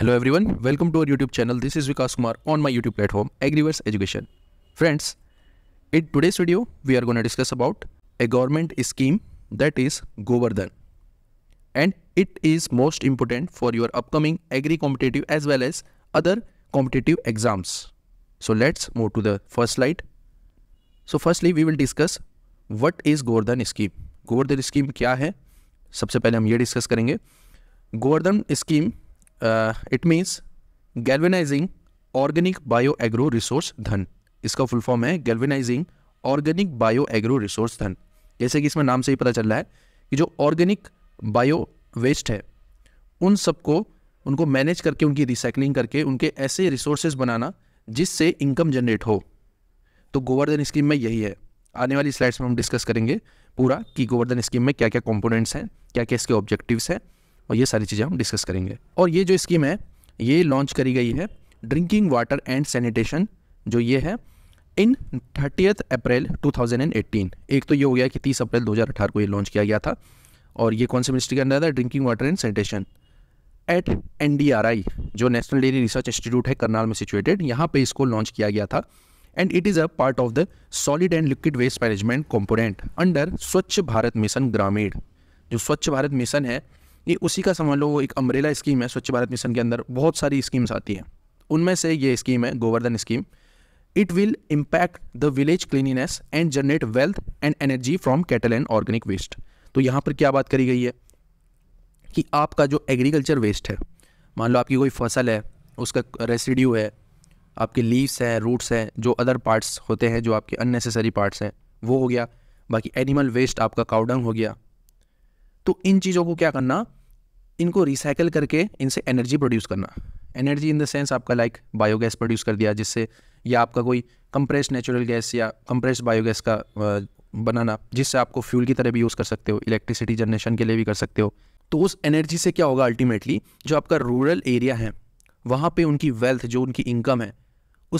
hello everyone welcome to our YouTube channel this is Vikas Kumar on my YouTube platform Agriverse education friends in today's video we are gonna discuss about a government scheme that is Govardhan and it is most important for your upcoming agri competitive as well as other competitive exams so let's move to the first light so firstly we will discuss what is Govardhan scheme Govardhan scheme क्या है सबसे पहले हम ये discuss करेंगे Govardhan scheme it means galvanizing organic bio agro resource dhan इसका full form है galvanizing organic bio agro resource dhan जैसे कि इसमें नाम से ही पता चल रहा है कि जो ऑर्गेनिक बायो वेस्ट है उन सबको उनको मैनेज करके उनकी रिसाइकलिंग करके उनके ऐसे रिसोर्सेज बनाना जिससे इनकम जनरेट हो तो गोवर्धन स्कीम में यही है आने वाली स्लाइड्स में हम डिस्कस करेंगे पूरा कि गोवर्धन स्कीम में क्या क्या कंपोनेंट्स हैं क्या क्या इसके ऑब्जेक्टिव्स हैं और ये सारी चीज़ें हम डिस्कस करेंगे और ये जो स्कीम है ये लॉन्च करी गई है ड्रिंकिंग वाटर एंड सैनिटेशन जो ये है इन थर्टीथ अप्रैल 2018 एक तो ये हो गया कि 30 अप्रैल 2018 को ये लॉन्च किया गया था और ये कौन से मिनिस्ट्री के अंदर था drinking water and sanitation at an जो नेशनल डेयरी रिसर्च इंस्टीट्यूट है करनाल में सिचुएटेड यहाँ पे इसको लॉन्च किया गया था and it is a part of the solid and liquid waste management component under Swachh Bharat mission ग्रामीण जो स्वच्छ भारत मिशन है ये उसी का समझ लो वो एक अम्ब्रेला स्कीम है स्वच्छ भारत मिशन के अंदर बहुत सारी स्कीम्स आती हैं उनमें से ये स्कीम है Govardhan scheme it will impact the village cleanliness and generate wealth and energy from cattle and organic waste तो यहाँ पर क्या बात करी गई है कि आपका जो एग्रीकल्चर वेस्ट है मान लो आपकी कोई फसल है उसका रेसिड्यू है आपके लीव्स हैं रूट्स हैं जो अदर पार्ट्स होते हैं जो आपके अननेसेसरी पार्ट्स हैं वो हो गया बाकी एनिमल वेस्ट आपका काउडंग हो गया तो इन चीज़ों को क्या करना इनको रिसाइकल करके इनसे एनर्जी प्रोड्यूस करना एनर्जी इन द सेंस आपका लाइक बायोगैस प्रोड्यूस कर दिया जिससे या आपका कोई कंप्रेस नेचुरल गैस या कंप्रेस बायोगैस का बनाना जिससे आपको फ्यूल की तरह भी यूज़ कर सकते हो इलेक्ट्रिसिटी जनरेशन के लिए भी कर सकते हो तो उस एनर्जी से क्या होगा अल्टीमेटली जो आपका रूरल एरिया है वहाँ पे उनकी वेल्थ जो उनकी इनकम है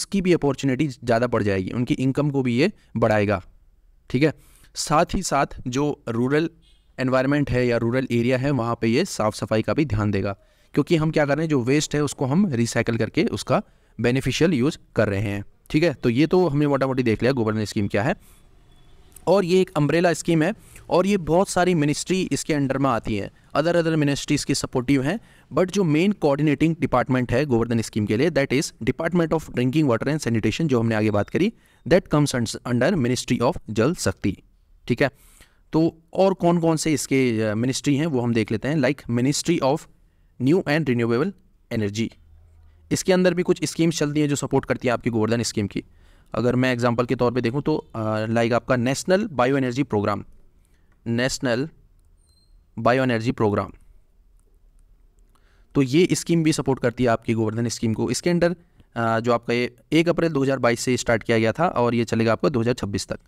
उसकी भी अपॉर्चुनिटी ज़्यादा बढ़ जाएगी उनकी इनकम को भी ये बढ़ाएगा ठीक है साथ ही साथ जो रूरल एनवायरनमेंट है या रूरल एरिया है वहाँ पे ये साफ़ सफाई का भी ध्यान देगा क्योंकि हम क्या कर रहे हैं जो वेस्ट है उसको हम रिसाइकल करके उसका बेनिफिशियल यूज़ कर रहे हैं ठीक है तो ये तो हमने मोटा मोटी देख लिया गोवर्धन स्कीम क्या है और ये एक अम्ब्रेला स्कीम है और ये बहुत सारी मिनिस्ट्री इसके अंडर में आती है अदर अदर मिनिस्ट्रीज़ की सपोर्टिव हैं बट जो मेन कोऑर्डिनेटिंग डिपार्टमेंट है गोवर्धन स्कीम के लिए that is department of drinking water and sanitation जो हमने आगे बात करी that comes under ministry of Jal Shakti ठीक है तो और कौन कौन से इसके मिनिस्ट्री हैं वो हम देख लेते हैं like ministry of new and renewable energy इसके अंदर भी कुछ स्कीम्स चलती हैं जो सपोर्ट करती हैं आपकी गोवर्धन स्कीम की अगर मैं एग्जांपल के तौर पे देखूं तो लाइक आपका national bio energy programme national bio energy programme तो ये स्कीम भी सपोर्ट करती है आपकी गोवर्धन स्कीम को इसके अंडर जो आपका ये एक अप्रैल 2022 से स्टार्ट किया गया था और ये चलेगा आपका 2026 तक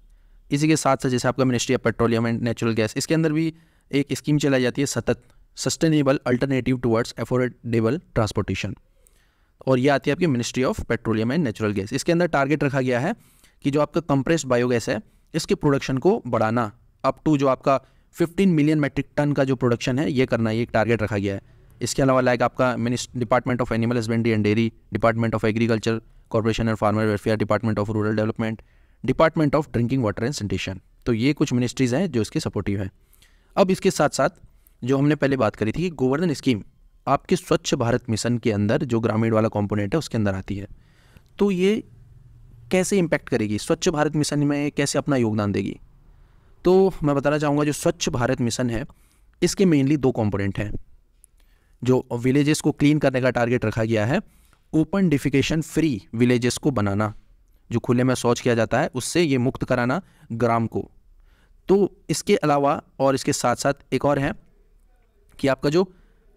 इसी के साथ साथ जैसे आपका ministry of petroleum and natural gas इसके अंदर भी एक स्कीम चलाई जाती है SATAT sustainable alternative towards affordable transportation और ये आती है आपकी ministry of petroleum and natural gas इसके अंदर टारगेट रखा गया है कि जो आपका कंप्रेस्ड बायोगैस है इसके प्रोडक्शन को बढ़ाना अप टू जो आपका 15 मिलियन मेट्रिक टन का जो प्रोडक्शन है ये करना ये एक टारगेट रखा गया है इसके अलावा लाइक आपका मिनिस्ट department of animal husbandry and dairy department of agriculture corporation and farmer welfare department of rural development department of drinking water and sanitation तो ये कुछ मिनिस्ट्रीज़ हैं जो इसके सपोर्टिव हैं अब इसके साथ साथ जो हमने पहले बात करी थी कि गोवर्धन स्कीम आपके स्वच्छ भारत मिशन के अंदर जो ग्रामीण वाला कॉम्पोनेंट है उसके अंदर आती है तो ये कैसे इम्पैक्ट करेगी स्वच्छ भारत मिशन में कैसे अपना योगदान देगी तो मैं बताना चाहूँगा जो स्वच्छ भारत मिशन है इसके मेनली दो कॉम्पोनेंट हैं जो विलेजेस को क्लीन करने का टारगेट रखा गया है ओपन डिफिकेशन फ्री विलेजेस को बनाना जो खुले में शौच किया जाता है उससे ये मुक्त कराना ग्राम को तो इसके अलावा और इसके साथ साथ एक और है कि आपका जो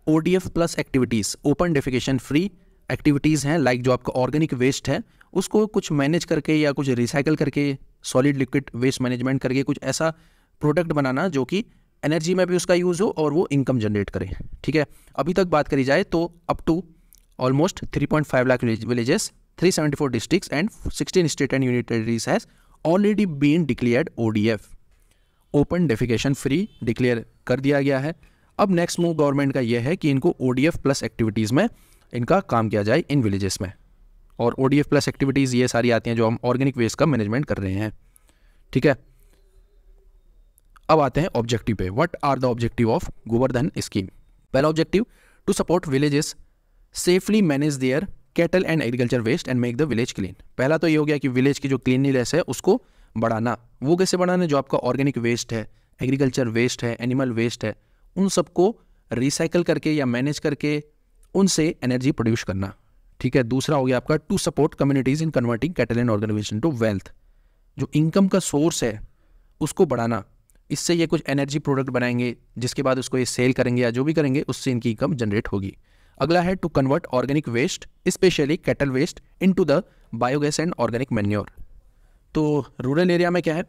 O plus activities open defecation free activities हैं लाइक जो आपका ऑर्गेनिक वेस्ट है उसको कुछ मैनेज करके या कुछ रिसाइकल करके सॉलिड लिक्विड वेस्ट मैनेजमेंट करके कुछ ऐसा प्रोडक्ट बनाना जो कि एनर्जी में भी उसका यूज़ हो और वो इनकम जनरेट करे ठीक है अभी तक बात करी जाए तो up to almost 3.5 lakh villages 374 districts and 16 state and unit territories has already been declared ODF open defecation free declare कर दिया गया है अब नेक्स्ट मूव गवर्नमेंट का यह है कि इनको ओ प्लस एक्टिविटीज़ में इनका काम किया जाए इन विलेजेस में और ओ प्लस एक्टिविटीज़ ये सारी आती हैं जो हम ऑर्गेनिक वेस्ट का मैनेजमेंट कर रहे हैं ठीक है अब आते हैं ऑब्जेक्टिव पे what are the objective of Govardhan scheme पहला objective to support villages safely manage their cattle and agriculture waste and make the village clean पहला तो ये हो गया कि विलेज की जो क्लीनलीनेस है उसको बढ़ाना वो कैसे बढ़ाना जो आपका ऑर्गेनिक वेस्ट है एग्रीकल्चर वेस्ट है एनिमल वेस्ट है उन सबको रिसाइकल करके या मैनेज करके उनसे एनर्जी प्रोड्यूस करना ठीक है दूसरा हो गया आपका to support communities in converting cattle and organisation to wealth जो इनकम का सोर्स है उसको बढ़ाना इससे ये कुछ एनर्जी प्रोडक्ट बनाएंगे जिसके बाद उसको ये सेल करेंगे या जो भी करेंगे उससे इनकी इनकम जनरेट होगी अगला है to convert organic waste specially cattle waste into the biogas and organic manure तो रूरल एरिया में क्या है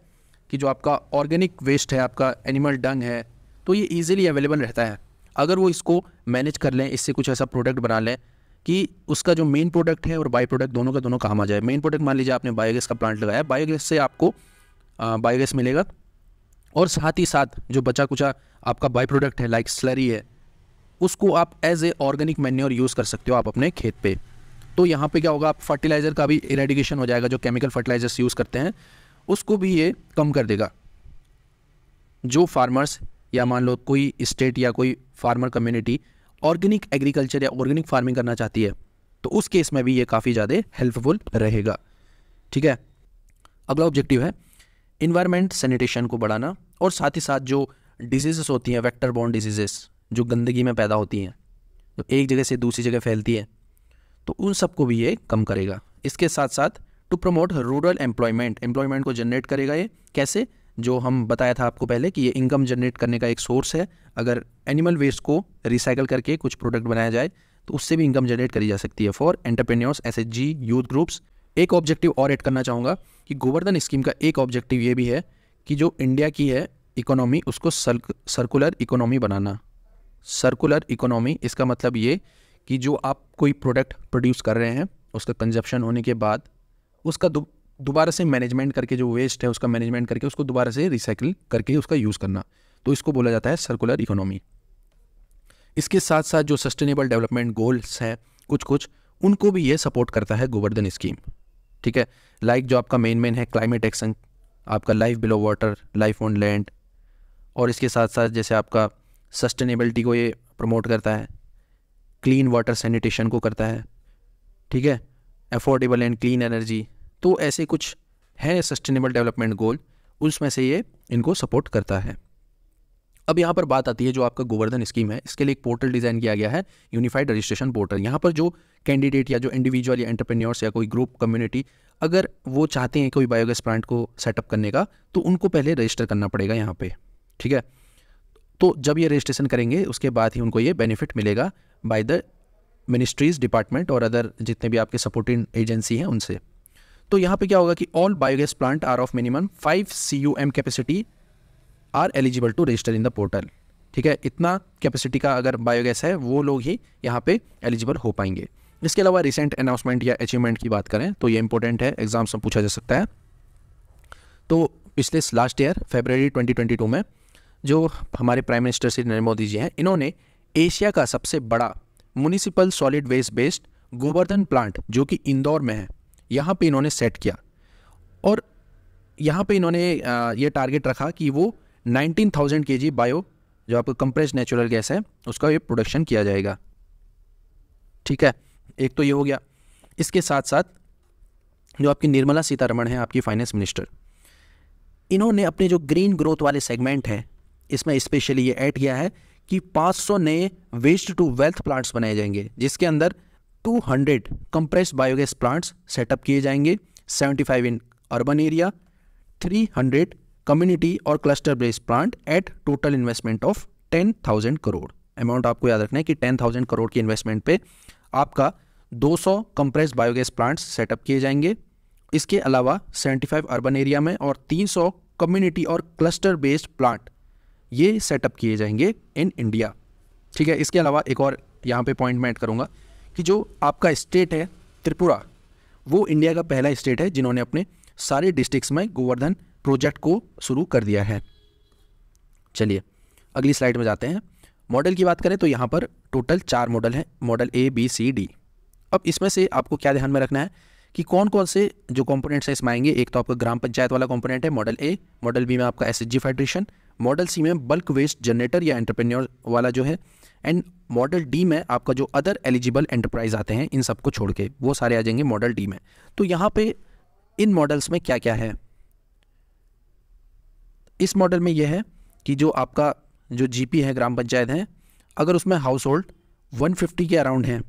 कि जो आपका ऑर्गेनिक वेस्ट है आपका एनिमल डंग है तो ये ईजिली अवेलेबल रहता है अगर वो इसको मैनेज कर लें इससे कुछ ऐसा प्रोडक्ट बना लें कि उसका जो मेन प्रोडक्ट है और बाई प्रोडक्ट दोनों का दोनों काम आ जाए मेन प्रोडक्ट मान लीजिए आपने बायोगैस का प्लांट लगाया बायोगैस से आपको बायोगैस मिलेगा और साथ ही साथ जो बचा कुचा आपका बाई प्रोडक्ट है लाइक स्लरी है उसको आप as a organic manure use कर सकते हो आप अपने खेत पे तो यहाँ पे क्या होगा आप फर्टिलाइज़र का भी इरेडिकेशन हो जाएगा जो केमिकल फर्टिलाइजर्स यूज़ करते हैं उसको भी ये कम कर देगा जो फार्मर्स या मान लो कोई स्टेट या कोई फार्मर कम्युनिटी ऑर्गेनिक एग्रीकल्चर या ऑर्गेनिक फार्मिंग करना चाहती है तो उस केस में भी ये काफ़ी ज़्यादा हेल्पफुल रहेगा ठीक है अगला ऑब्जेक्टिव है इन्वायरमेंट सैनिटेशन को बढ़ाना और साथ ही साथ जो डिजीज़ होती हैं वेक्टर बॉन्ड डिजीज़ जो गंदगी में पैदा होती हैं जो एक जगह से दूसरी जगह फैलती है तो उन सबको भी ये कम करेगा इसके साथ साथ to promote rural employment employment को जनरेट करेगा ये कैसे जो हम बताया था आपको पहले कि ये इनकम जनरेट करने का एक सोर्स है अगर एनिमल वेस्ट को रिसाइकल करके कुछ प्रोडक्ट बनाया जाए तो उससे भी इनकम जनरेट करी जा सकती है for entrepreneurs S H G youth groups एक ऑब्जेक्टिव और ऐड करना चाहूँगा कि गोवर्धन स्कीम का एक ऑब्जेक्टिव ये भी है कि जो इंडिया की है इकोनॉमी उसको सर्कुलर इकोनॉमी बनाना सर्कुलर इकोनॉमी इसका मतलब ये कि जो आप कोई प्रोडक्ट प्रोड्यूस कर रहे हैं उसका कंजप्शन होने के बाद उसका दोबारा से मैनेजमेंट करके जो वेस्ट है उसका मैनेजमेंट करके उसको दोबारा से रिसाइकिल करके उसका यूज़ करना तो इसको बोला जाता है सर्कुलर इकोनॉमी इसके साथ साथ जो सस्टेनेबल डेवलपमेंट गोल्स हैं कुछ कुछ उनको भी ये सपोर्ट करता है गोवर्धन स्कीम ठीक है लाइक like जो आपका मेन मेन है क्लाइमेट एक्शन आपका life below water life on land और इसके साथ साथ जैसे आपका सस्टेनेबिलिटी को ये प्रमोट करता है क्लीन वाटर सैनिटेशन को करता है ठीक है अफोर्डेबल एंड क्लीन एनर्जी तो ऐसे कुछ हैं सस्टेनेबल डेवलपमेंट गोल उसमें से ये इनको सपोर्ट करता है अब यहाँ पर बात आती है जो आपका गोवर्धन स्कीम है इसके लिए एक पोर्टल डिज़ाइन किया गया है यूनिफाइड रजिस्ट्रेशन पोर्टल यहाँ पर जो कैंडिडेट या जो इंडिविजुअल या एंटरप्रेन्योर्स या कोई ग्रुप कम्युनिटी अगर वो चाहते हैं कोई बायोगैस प्लांट को सेटअप करने का तो उनको पहले रजिस्टर करना पड़ेगा यहाँ पे ठीक है तो जब ये रजिस्ट्रेशन करेंगे उसके बाद ही उनको ये बेनिफिट मिलेगा बाय द मिनिस्ट्रीज डिपार्टमेंट और अदर जितने भी आपके सपोर्टिंग एजेंसी हैं उनसे तो यहाँ पे क्या होगा कि all biogas plant are of minimum five C U M capacity are eligible to register in the portal ठीक है इतना कैपेसिटी का अगर बायोगैस है वो लोग ही यहाँ पे एलिजिबल हो पाएंगे इसके अलावा रिसेंट अनाउंसमेंट या अचीवमेंट की बात करें तो ये इंपॉर्टेंट है एग्जाम्स में पूछा जा सकता है तो पिछले लास्ट ईयर फेबररी 2022 में जो हमारे प्राइम मिनिस्टर श्री नरेंद्र मोदी जी हैं इन्होंने एशिया का सबसे बड़ा municipal solid waste based Govardhan plant जो कि इंदौर में है यहाँ पे इन्होंने सेट किया और यहाँ पे इन्होंने ये टारगेट रखा कि वो 19,000 थाउजेंड के जी बायो जो आपको कंप्रेस नेचुरल गैस है उसका ये प्रोडक्शन किया जाएगा ठीक है एक तो ये हो गया इसके साथ साथ जो आपकी निर्मला सीतारमण है आपकी फाइनेंस मिनिस्टर इन्होंने अपने जो ग्रीन ग्रोथ वाले सेगमेंट हैं इसमें स्पेशली ये ऐड किया है कि 500 नए वेस्ट टू वेल्थ प्लांट्स बनाए जाएंगे जिसके अंदर 200 कंप्रेस्ड बायोगैस प्लांट्स सेटअप किए जाएंगे 75 इन अर्बन एरिया 300 कम्युनिटी और cluster based plant at total investment of 10,000 crore amount आपको याद रखना है कि 10,000 करोड़ की इन्वेस्टमेंट पे आपका 200 कंप्रेस्ड बायोगैस प्लांट्स सेटअप किए जाएंगे इसके अलावा सेवेंटी अर्बन एरिया में और तीन कम्युनिटी और क्लस्टर बेस्ड प्लांट ये सेटअप किए जाएंगे इन इंडिया ठीक है इसके अलावा एक और यहाँ पे पॉइंट मैं ऐड करूँगा कि जो आपका स्टेट है त्रिपुरा वो इंडिया का पहला स्टेट है जिन्होंने अपने सारे डिस्ट्रिक्स में गोवर्धन प्रोजेक्ट को शुरू कर दिया है चलिए अगली स्लाइड में जाते हैं मॉडल की बात करें तो यहाँ पर टोटल चार मॉडल हैं model A B C D अब इसमें से आपको क्या ध्यान में रखना है कि कौन कौन से जो कॉम्पोनेंट्स हैं इसमें आएंगे एक तो आपका ग्राम पंचायत वाला कॉम्पोनेंट है मॉडल ए मॉडल बी में आपका एस फेडरेशन मॉडल सी में बल्क वेस्ट जनरेटर या एंटरप्रेन्योर वाला जो है एंड मॉडल डी में आपका जो अदर एलिजिबल एंटरप्राइज आते हैं इन सबको छोड़ के वो सारे आ जाएंगे मॉडल डी में तो यहाँ पे इन मॉडल्स में क्या क्या है इस मॉडल में यह है कि जो आपका जो जीपी है ग्राम पंचायत है अगर उसमें हाउस होल्ड वन के अराउंड हैं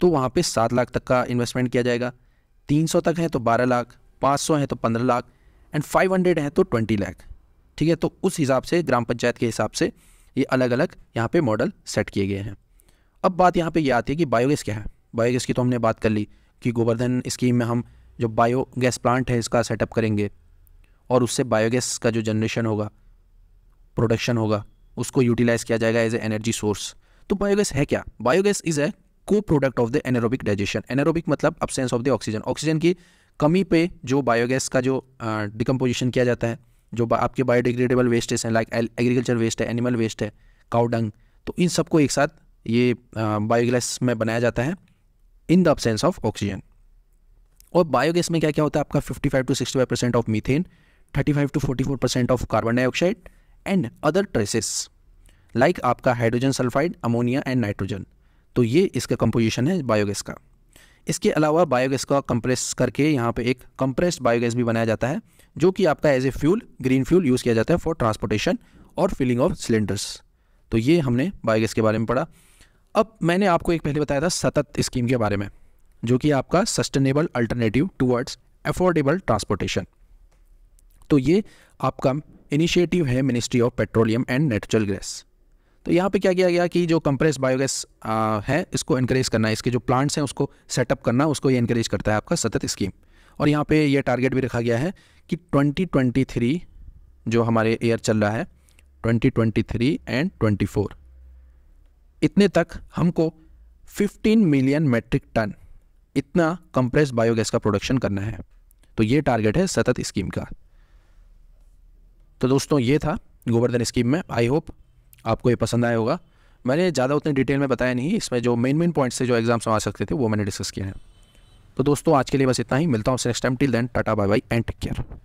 तो वहाँ पे सात लाख तक का इन्वेस्टमेंट किया जाएगा तीन सौ तक हैं तो बारह लाख पाँच सौ हैं तो पंद्रह लाख एंड फाइव हंड्रेड हैं तो ट्वेंटी लाख ठीक है तो उस हिसाब से ग्राम पंचायत के हिसाब से ये अलग अलग यहाँ पे मॉडल सेट किए गए हैं अब बात यहाँ पे ये यह आती है कि बायोगैस क्या है बायोगैस की तो हमने बात कर ली कि गोवर्धन स्कीम में हम जो बायोगैस प्लांट है इसका सेटअप करेंगे और उससे बायोगैस का जो जनरेशन होगा प्रोडक्शन होगा उसको यूटिलाइज़ किया जाएगा एज ए एनर्जी सोर्स तो बायोगैस है क्या biogas is a co product of the anaerobic digestion anaerobic मतलब absence of the oxygen oxygen की कमी पे जो बायोगैस का जो डिकम्पोजिशन किया जाता है जो आपके बायोडिग्रेडेबल वेस्टेज हैं लाइक एग्रीकल्चर वेस्ट है एनिमल वेस्ट है काउडंग तो इन सबको एक साथ ये बायोगैस में बनाया जाता है in the absence of oxygen और बायोगैस में क्या क्या होता है आपका 55 to sixty percent of methane 35 to four percent of carbon dioxide and other traces like आपका hydrogen sulphide ammonia and nitrogen तो ये इसका कंपोजिशन है बायोगैस का इसके अलावा बायोगैस का कंप्रेस करके यहाँ पे एक कंप्रेस्ड बायोगैस भी बनाया जाता है जो कि आपका as a fuel green fuel use किया जाता है फॉर ट्रांसपोर्टेशन और फिलिंग ऑफ सिलेंडर्स तो ये हमने बायोगैस के बारे में पढ़ा अब मैंने आपको एक पहले बताया था सतत स्कीम के बारे में जो कि आपका sustainable alternative towards affordable transportation तो ये आपका इनिशिएटिव है ministry of petroleum and natural gas तो यहाँ पे क्या किया गया कि जो कंप्रेस बायोगैस है इसको इनक्रेज करना है इसके जो प्लांट्स हैं उसको सेटअप करना उसको ये इनक्रेज करता है आपका सतत स्कीम और यहाँ पे ये टारगेट भी रखा गया है कि 2023 जो हमारे ईयर चल रहा है 2023 एंड 24 इतने तक हमको 15 मिलियन मेट्रिक टन इतना कंप्रेस बायोगैस का प्रोडक्शन करना है तो ये टारगेट है सतत स्कीम का तो दोस्तों ये था गोवर्धन स्कीम में आई होप आपको ये पसंद आया होगा मैंने ज़्यादा उतने डिटेल में बताया नहीं इसमें जो मेन मेन पॉइंट्स से जो एग्जाम्स में आ सकते थे वो मैंने डिस्कस किए हैं तो दोस्तों आज के लिए बस इतना ही मिलता हूँ next time till then tata bye bye and take care